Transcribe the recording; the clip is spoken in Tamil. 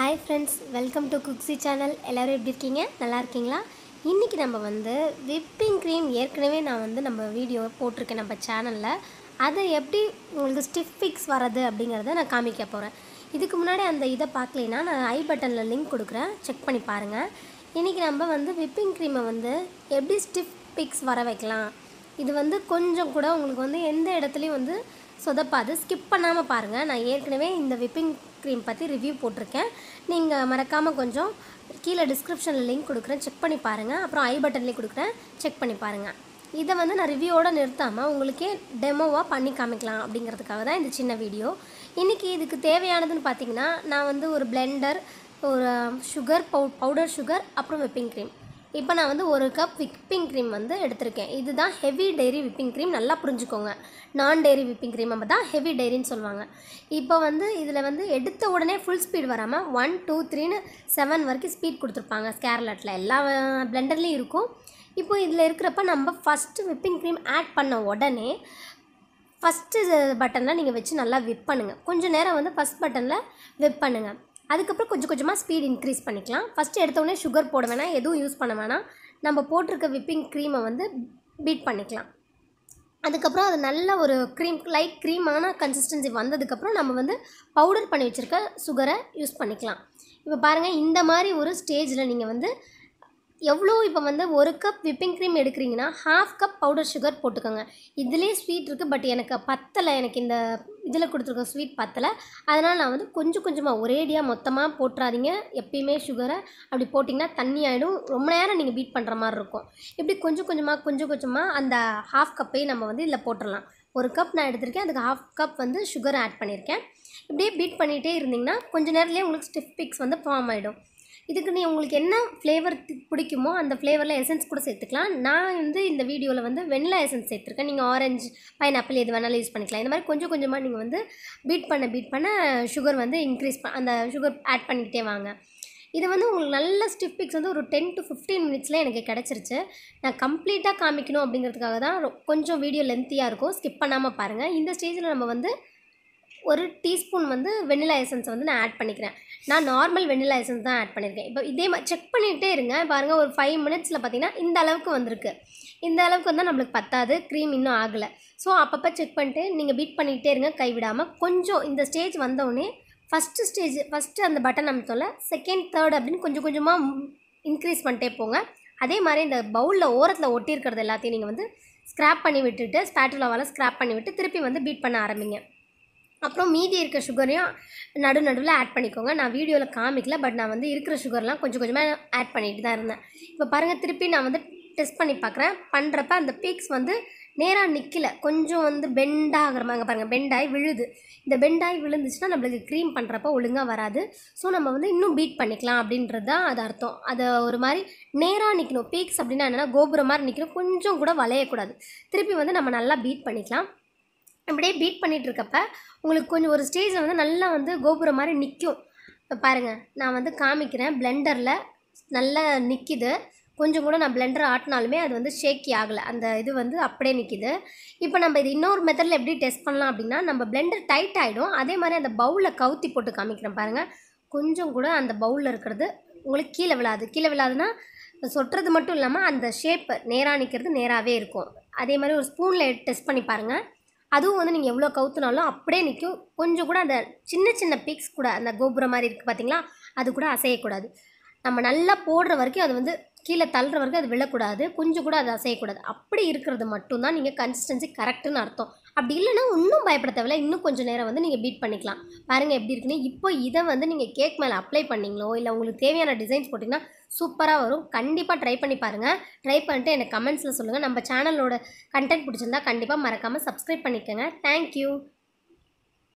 hi friends welcome to Cooksy channel எல்லோரும் எப்படி இருக்கீங்க நல்லா இருக்கீங்களா இன்றைக்கி நம்ம வந்து விப்பிங் க்ரீம் ஏற்கனவே நான் வந்து நம்ம வீடியோ போட்டிருக்கேன் நம்ம சேனலில் அதை எப்படி உங்களுக்கு ஸ்டிஃப் பிக்ஸ் வர்றது அப்படிங்கிறத நான் காமிக்க போகிறேன் இதுக்கு முன்னாடி அந்த இதை பார்க்கலைன்னா நான் ஐ பட்டனில் லிங்க் கொடுக்குறேன் செக் பண்ணி பாருங்கள் இன்றைக்கி நம்ம வந்து விப்பிங் க்ரீமை வந்து எப்படி ஸ்டிஃப் பிக்ஸ் வர வைக்கலாம் இது வந்து கொஞ்சம் கூட உங்களுக்கு வந்து எந்த இடத்துலையும் வந்து ஸோ அதை பார்த்து ஸ்கிப் பண்ணாமல் பாருங்கள் நான் ஏற்கனவே இந்த விப்பிங் க்ரீம் பற்றி ரிவ்யூ போட்டிருக்கேன் நீங்கள் மறக்காமல் கொஞ்சம் கீழே டிஸ்கிரிப்ஷனில் லிங்க் கொடுக்குறேன் செக் பண்ணி பாருங்கள் அப்புறம் ஐ பட்டன்லேயும் கொடுக்குறேன் செக் பண்ணி பாருங்கள் இதை வந்து நான் ரிவ்யூவோட நிறுத்தாமல் உங்களுக்கே டெமோவாக பண்ணி காமிக்கலாம் அப்படிங்கிறதுக்காக தான் இந்த சின்ன வீடியோ இன்றைக்கி இதுக்கு தேவையானதுன்னு பார்த்தீங்கன்னா நான் வந்து ஒரு பிளெண்டர் ஒரு சுகர் பவு பவுடர் சுகர் அப்புறம் விப்பிங் க்ரீம் இப்போ நான் வந்து ஒரு கப் விப்பிங் க்ரீம் வந்து எடுத்திருக்கேன் இதுதான் ஹெவி டெய்ரி விப்பிங் க்ரீம் நல்லா புரிஞ்சுக்கோங்க நான் டெய்ரி விப்பிங் க்ரீம் நம்ம தான் ஹெவி டெய்ரின்னு சொல்லுவாங்க இப்போ வந்து இதில் வந்து எடுத்த உடனே ஃபுல் ஸ்பீட் வராமல் ஒன் டூ த்ரீன்னு செவன் வரைக்கும் ஸ்பீட் கொடுத்துருப்பாங்க ஸ்கேர்லட்டில் எல்லா பிளெண்டர்லேயும் இருக்கும் இப்போ இதில் இருக்கிறப்ப நம்ம ஃபஸ்ட்டு விப்பிங் க்ரீம் ஆட் பண்ண உடனே ஃபஸ்ட்டு பட்டனில் நீங்கள் வச்சு நல்லா விப் பண்ணுங்கள் கொஞ்சம் நேரம் வந்து ஃபஸ்ட் பட்டனில் விப் பண்ணுங்கள் அதுக்கப்புறம் கொஞ்சம் கொஞ்சமாக ஸ்பீட் இன்க்ரீஸ் பண்ணிக்கலாம் ஃபஸ்ட்டு எடுத்தோடனே சுகர் போட வேணாம் எதுவும் யூஸ் பண்ண வேணாம் நம்ம போட்டிருக்க விப்பிங் க்ரீமை வந்து பீட் பண்ணிக்கலாம் அதுக்கப்புறம் அது நல்ல ஒரு க்ரீம் லைட் க்ரீமான கன்சிஸ்டன்சி வந்ததுக்கப்புறம் நம்ம வந்து பவுடர் பண்ணி வச்சுருக்க சுகரை யூஸ் பண்ணிக்கலாம் இப்போ பாருங்கள் இந்த மாதிரி ஒரு ஸ்டேஜில் நீங்கள் வந்து எவ்வளோ இப்போ வந்து ஒரு கப் விப்பிங் க்ரீம் எடுக்கிறீங்கன்னா ஹாஃப் கப் பவுடர் சுகர் போட்டுக்கோங்க இதிலே ஸ்வீட் இருக்குது பட் எனக்கு பத்தலை எனக்கு இந்த இதில் கொடுத்துருக்கோம் ஸ்வீட் பத்தலை அதனால் நான் வந்து கொஞ்சம் கொஞ்சமாக ஒரேடியாக மொத்தமாக போட்டுறாதீங்க எப்பயுமே சுகரை அப்படி போட்டிங்கன்னா தண்ணி ஆகிடும் ரொம்ப நேரம் நீங்கள் பீட் பண்ணுற மாதிரி இருக்கும் இப்படி கொஞ்சம் கொஞ்சமாக கொஞ்சம் கொஞ்சமாக அந்த ஹாஃப் கப்பையும் நம்ம வந்து இதில் போட்டுடலாம் ஒரு கப் நான் எடுத்திருக்கேன் அதுக்கு ஹாஃப் கப் வந்து சுகர் ஆட் பண்ணியிருக்கேன் இப்படியே பீட் பண்ணிகிட்டே இருந்திங்கன்னா கொஞ்சம் நேரத்துலேயே உங்களுக்கு ஸ்டிஃப் பிக்ஸ் வந்து ஃபார்ம் ஆகிடும் இதுக்கு நீ உங்களுக்கு என்ன ஃப்ளேவர் பிடிக்குமோ அந்த ஃப்ளேவரில் எசன்ஸ் கூட சேர்த்துக்கலாம் நான் வந்து இந்த வீடியோவில் வந்து வெண்ணிலா எசன்ஸ் சேர்த்துருக்கேன் நீங்கள் ஆரஞ்சு பைனாப்பிள் எது வேணாலும் யூஸ் பண்ணிக்கலாம் இந்த மாதிரி கொஞ்சம் கொஞ்சமாக நீங்கள் வந்து பீட் பண்ண பீட் பண்ண சுகர் வந்து இன்க்ரீஸ் ப அந்த சுகர் ஆட் பண்ணிக்கிட்டே வாங்க இது வந்து உங்களுக்கு நல்ல ஸ்டிஃப் பிக்ஸ் வந்து ஒரு டென் டு ஃபிஃப்டீன் மினிட்ஸில் எனக்கு கிடச்சிருச்சு நான் கம்ப்ளீட்டாக காமிக்கணும் அப்படிங்கிறதுக்காக தான் கொஞ்சம் வீடியோ லென்த்தியாக இருக்கும் ஸ்கிப் பண்ணாமல் பாருங்கள் இந்த ஸ்டேஜில் நம்ம வந்து ஒரு டீஸ்பூன் வந்து வெண்ணிலா எசன்ஸை வந்து நான் ஆட் பண்ணிக்கிறேன் நான் நார்மல் வெண்ணிலா எசன்ஸ் தான் ஆட் பண்ணியிருக்கேன் இப்போ இதே மாதிரி செக் பண்ணிகிட்டே இருங்க பாருங்கள் ஒரு ஃபைவ் மினிட்ஸில் பார்த்தீங்கன்னா இந்த அளவுக்கு வந்திருக்கு இந்த அளவுக்கு வந்தால் நம்மளுக்கு பத்தாது க்ரீம் இன்னும் ஆகலை ஸோ அப்பப்போ செக் பண்ணிட்டு நீங்கள் பீட் பண்ணிக்கிட்டே இருங்க கைவிடாமல் கொஞ்சம் இந்த ஸ்டேஜ் வந்தோடனே ஃபஸ்ட்டு ஸ்டேஜ் ஃபஸ்ட்டு அந்த பட்டன் அமைத்தோம்ல செகண்ட் தேர்ட் அப்படின்னு கொஞ்சம் கொஞ்சமாக இன்க்ரீஸ் பண்ணிட்டே போங்க அதே மாதிரி இந்த பவுலில் ஓரத்தில் ஒட்டியிருக்கிறது எல்லாத்தையும் நீங்கள் வந்து ஸ்க்ராப் பண்ணி விட்டுட்டு ஸ்பேட்டுலாவால் ஸ்க்ராப் பண்ணி விட்டு திருப்பி வந்து பீட் பண்ண ஆரம்பிங்க அப்புறம் மீதி இருக்க சுகரையும் நடு நடுவில் ஆட் பண்ணிக்கோங்க நான் வீடியோவில் காமிக்கல பட் நான் வந்து இருக்கிற சுகர்லாம் கொஞ்சம் கொஞ்சமாக ஆட் பண்ணிட்டு தான் இருந்தேன் இப்போ பாருங்கள் திருப்பி நான் வந்து டெஸ்ட் பண்ணி பார்க்குறேன் பண்ணுறப்ப அந்த பீக்ஸ் வந்து நேராக நிற்கல கொஞ்சம் வந்து பெண்டாகிற மாதிரி பாருங்கள் பெண்டாகி விழுது இந்த பெண்டாகி விழுந்துச்சுன்னா நம்மளுக்கு க்ரீம் பண்ணுறப்ப ஒழுங்காக வராது ஸோ நம்ம வந்து இன்னும் பீட் பண்ணிக்கலாம் அப்படின்றது தான் அது அர்த்தம் அதை ஒரு மாதிரி நேராக நிற்கணும் பீக்ஸ் அப்படின்னா என்னென்னா கோபுரம் மாதிரி நிற்கணும் கொஞ்சம் கூட வளையக்கூடாது திருப்பி வந்து நம்ம நல்லா பீட் பண்ணிக்கலாம் அப்படியே பீட் பண்ணிகிட்டு இருக்கப்ப உங்களுக்கு கொஞ்சம் ஒரு ஸ்டேஜில் வந்து நல்லா வந்து கோபுரம் மாதிரி நிற்கும் இப்போ பாருங்கள் நான் வந்து காமிக்கிறேன் பிளெண்டரில் நல்லா நிற்கிது கொஞ்சம் கூட நான் பிளெண்டர் ஆட்டினாலுமே அது வந்து ஷேக்கி ஆகலை அந்த இது வந்து அப்படியே நிற்கிது இப்போ நம்ம இது இன்னொரு மெத்தடில் எப்படி டெஸ்ட் பண்ணலாம் அப்படின்னா நம்ம பிளெண்டர் டைட் ஆகிடும் அதே மாதிரி அந்த பவுலில் கவுத்தி போட்டு காமிக்கிறேன் பாருங்கள் கொஞ்சம் கூட அந்த பவுலில் இருக்கிறது உங்களுக்கு கீழே விழாது கீழே விழாதுன்னா சொட்டுறது மட்டும் இல்லாமல் அந்த ஷேப்பு நேராக நிற்கிறது நேராகவே இருக்கும் அதே மாதிரி ஒரு ஸ்பூனில் டெஸ்ட் பண்ணி பாருங்கள் அதுவும் வந்து நீங்கள் எவ்வளோ கவுத்துனாலும் அப்படியே நிற்கும் கொஞ்சம் கூட அந்த சின்ன சின்ன பீக்ஸ் கூட அந்த கோபுரம் மாதிரி இருக்குது பார்த்தீங்களா அது கூட அசையக்கூடாது நம்ம நல்லா போடுற வரைக்கும் அது வந்து கீழே தள்ளுற வரைக்கும் அது விழக்கூடாது கொஞ்சம் கூட அது அசையக்கூடாது அப்படி இருக்கிறது மட்டும்தான் நீங்கள் கன்சிஸ்டன்சி கரெக்டுன்னு அர்த்தம் அப்படி இல்லைனா இன்னும் பயப்பட தேவையில்ல இன்னும் கொஞ்சம் நேரம் வந்து நீங்கள் பீட் பண்ணிக்கலாம் பாருங்கள் எப்படி இருக்குன்னு இப்போ இதை வந்து நீங்கள் கேக் மேலே அப்ளை பண்ணிங்களோ இல்லை உங்களுக்கு தேவையான டிசைன்ஸ் போட்டிங்கன்னா சூப்பராக வரும் கண்டிப்பாக ட்ரை பண்ணி பாருங்கள் ட்ரை பண்ணிட்டு எனக்கு கமெண்ட்ஸில் சொல்லுங்கள் நம்ம சேனலோட கண்டென்ட் பிடிச்சிருந்தா கண்டிப்பாக மறக்காமல் சப்ஸ்கிரைப் பண்ணிக்கோங்க தேங்க்யூ